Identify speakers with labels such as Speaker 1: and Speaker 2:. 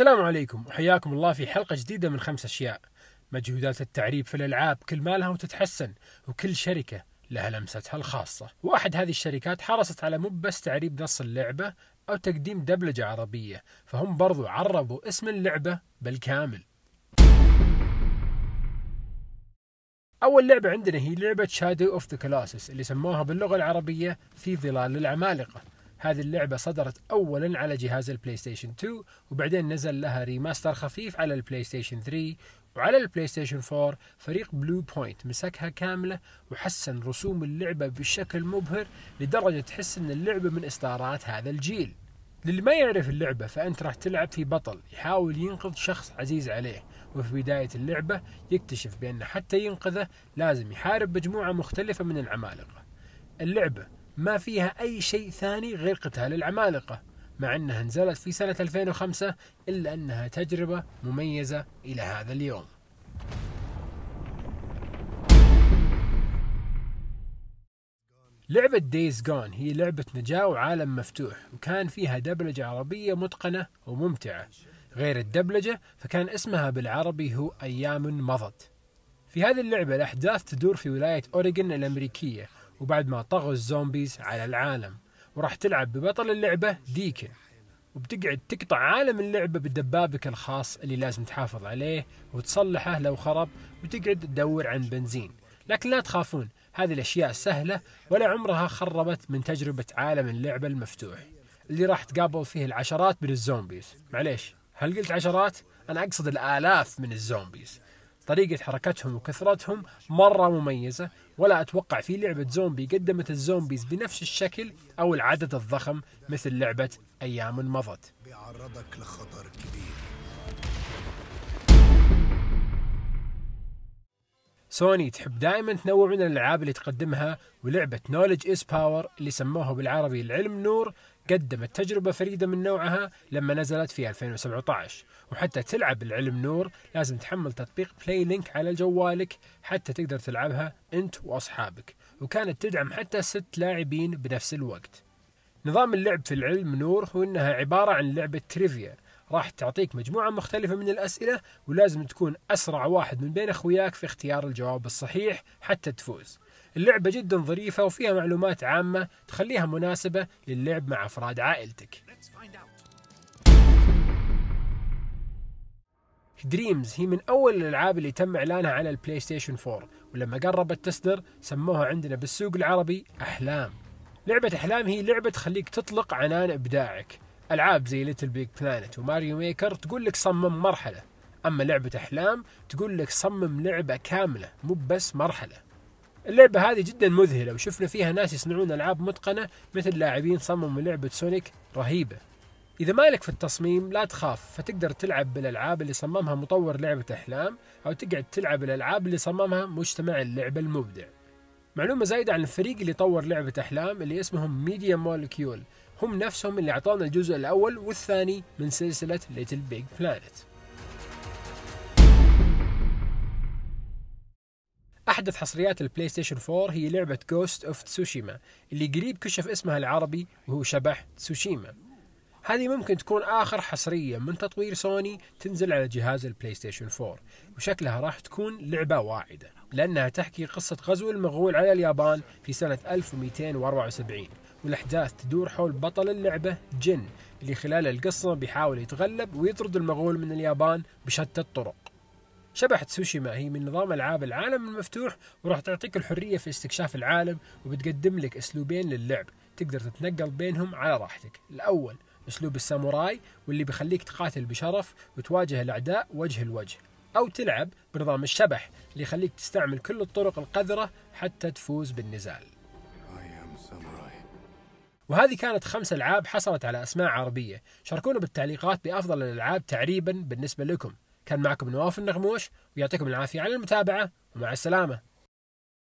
Speaker 1: السلام عليكم وحياكم الله في حلقة جديدة من خمس أشياء مجهودات التعريب في الألعاب كل مالها وتتحسن وكل شركة لها لمستها الخاصة وأحد هذه الشركات حرصت على مو بس تعريب نص اللعبة أو تقديم دبلجة عربية فهم برضو عربوا اسم اللعبة بالكامل أول لعبة عندنا هي لعبة شادو اوف ذا كلاسس اللي سموها باللغة العربية في ظلال العمالقة هذه اللعبة صدرت أولا على جهاز البلاي ستيشن 2 وبعدين نزل لها ريماستر خفيف على البلاي ستيشن 3 وعلى البلاي ستيشن 4 فريق بلو بوينت مسكها كاملة وحسن رسوم اللعبة بشكل مبهر لدرجة تحس أن اللعبة من إصدارات هذا الجيل للي ما يعرف اللعبة فأنت راح تلعب في بطل يحاول ينقذ شخص عزيز عليه وفي بداية اللعبة يكتشف بأن حتى ينقذه لازم يحارب مجموعة مختلفة من العمالقة اللعبة ما فيها أي شيء ثاني غير قتال العمالقة مع أنها نزلت في سنة 2005 إلا أنها تجربة مميزة إلى هذا اليوم لعبة دايز Gone هي لعبة نجاة وعالم مفتوح وكان فيها دبلجة عربية متقنة وممتعة غير الدبلجة فكان اسمها بالعربي هو أيام مضت في هذه اللعبة الأحداث تدور في ولاية أوريغون الأمريكية وبعد ما طغوا الزومبيز على العالم وراح تلعب ببطل اللعبة ديكن وبتقعد تقطع عالم اللعبة بدبابك الخاص اللي لازم تحافظ عليه وتصلحه لو خرب وتقعد تدور عن بنزين لكن لا تخافون هذه الأشياء سهلة ولا عمرها خربت من تجربة عالم اللعبة المفتوح اللي راح تقابل فيه العشرات من الزومبيز معليش هل قلت عشرات؟ أنا أقصد الآلاف من الزومبيز طريقة حركتهم وكثرتهم مرة مميزة ولا أتوقع في لعبة زومبي قدمت الزومبيز بنفس الشكل أو العدد الضخم مثل لعبة أيام مضت بيعرضك لخطر كبير سوني تحب دائما تنوع من الالعاب اللي تقدمها ولعبه نولج از باور اللي سموها بالعربي العلم نور قدمت تجربة فريدة من نوعها لما نزلت في 2017 وحتى تلعب العلم نور لازم تحمل تطبيق بلاي لينك على جوالك حتى تقدر تلعبها أنت وأصحابك وكانت تدعم حتى ست لاعبين بنفس الوقت نظام اللعب في العلم نور هو أنها عبارة عن لعبة تريفيا راح تعطيك مجموعة مختلفة من الأسئلة ولازم تكون أسرع واحد من بين أخوياك في اختيار الجواب الصحيح حتى تفوز اللعبة جدا ظريفة وفيها معلومات عامة تخليها مناسبة للعب مع أفراد عائلتك دريمز هي من أول الألعاب اللي تم إعلانها على البلاي ستيشن 4 ولما قربت تصدر سموها عندنا بالسوق العربي أحلام لعبة أحلام هي لعبة تخليك تطلق عنان إبداعك العاب زي ليتل بيج بلانت وماريو ميكر تقول لك صمم مرحله اما لعبه احلام تقول لك صمم لعبه كامله مو بس مرحله اللعبة هذه جدا مذهلة وشفنا فيها ناس يصنعون ألعاب متقنة مثل لاعبين صمموا لعبة سونيك رهيبة إذا مالك في التصميم لا تخاف فتقدر تلعب بالألعاب اللي صممها مطور لعبة أحلام أو تقعد تلعب الألعاب اللي صممها مجتمع اللعبة المبدع معلومة زايدة عن الفريق اللي طور لعبة أحلام اللي اسمهم ميديا مولكيول هم نفسهم اللي أعطونا الجزء الأول والثاني من سلسلة ليتل بيج بلانت أحدث حصريات البلاي ستيشن 4 هي لعبة جوست اوف تسوشيما اللي قريب كشف اسمها العربي وهو شبح تسوشيما هذه ممكن تكون آخر حصرية من تطوير سوني تنزل على جهاز البلاي ستيشن 4 وشكلها راح تكون لعبة واعدة لأنها تحكي قصة غزو المغول على اليابان في سنة 1274 والأحداث تدور حول بطل اللعبة جن اللي خلال القصة بيحاول يتغلب ويطرد المغول من اليابان بشتى الطرق شبح تسوشيما هي من نظام العاب العالم المفتوح وراح تعطيك الحريه في استكشاف العالم وبتقدم لك اسلوبين للعب تقدر تتنقل بينهم على راحتك الاول اسلوب الساموراي واللي بيخليك تقاتل بشرف وتواجه الاعداء وجه لوجه او تلعب بنظام الشبح اللي يخليك تستعمل كل الطرق القذره حتى تفوز بالنزال وهذه كانت خمس ألعاب حصلت على أسماء عربية شاركونا بالتعليقات بأفضل الألعاب تعريبا بالنسبة لكم كان معكم نواف النغموش ويعطيكم العافية على المتابعة ومع السلامة